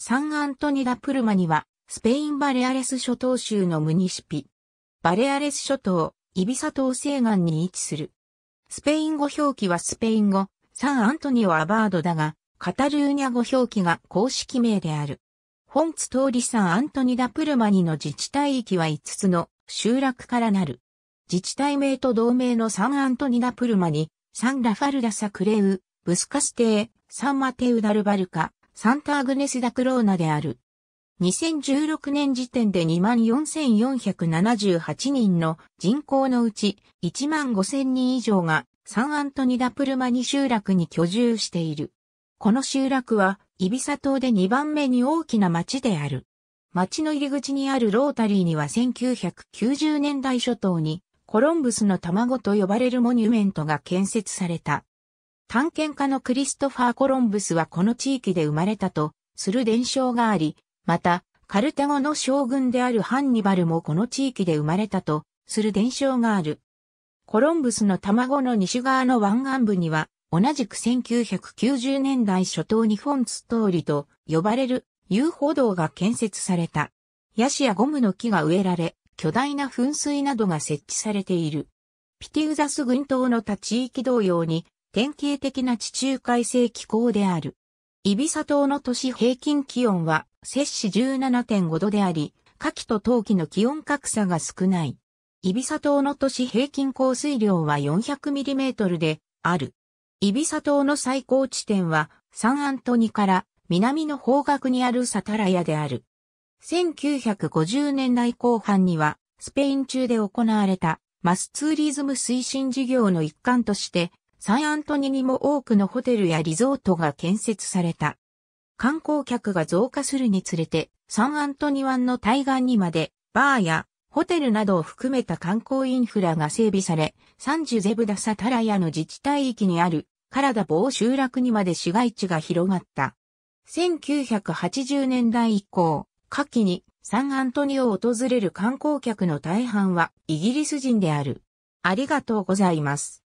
サンアントニダ・プルマには、スペイン・バレアレス諸島州のムニシピ。バレアレス諸島、イビサ島西岸に位置する。スペイン語表記はスペイン語、サンアントニオ・アバードだが、カタルーニャ語表記が公式名である。本津通りサンアントニダ・プルマニの自治体域は5つの集落からなる。自治体名と同名のサンアントニダ・プルマニ、サン・ラファルダ・サ・クレウ、ブスカステー、サン・マテウ・ダルバルカ、サンタ・アグネス・ダ・クローナである。2016年時点で24,478人の人口のうち15,000人以上がサンアントニ・ダ・プルマニ集落に居住している。この集落はイビサ島で2番目に大きな町である。町の入り口にあるロータリーには1990年代初頭にコロンブスの卵と呼ばれるモニュメントが建設された。探検家のクリストファー・コロンブスはこの地域で生まれたとする伝承があり、また、カルテゴの将軍であるハンニバルもこの地域で生まれたとする伝承がある。コロンブスの卵の西側の湾岸部には、同じく1990年代初頭日本津通ーリと呼ばれる遊歩道が建設された。ヤシやゴムの木が植えられ、巨大な噴水などが設置されている。ピティウザス群島の他地域同様に、典型的な地中海性気候である。イビサ島の都市平均気温は摂氏17.5度であり、夏季と冬季の気温格差が少ない。イビサ島の都市平均降水量は 400mm である。イビサ島の最高地点はサンアントニから南の方角にあるサタラヤである。1950年代後半にはスペイン中で行われたマスツーリズム推進事業の一環としてサンアントニにも多くのホテルやリゾートが建設された。観光客が増加するにつれて、サンアントニ湾の対岸にまで、バーやホテルなどを含めた観光インフラが整備され、サンジュゼブダサタラヤの自治体域にあるカラダ某集落にまで市街地が広がった。1980年代以降、夏季にサンアントニを訪れる観光客の大半はイギリス人である。ありがとうございます。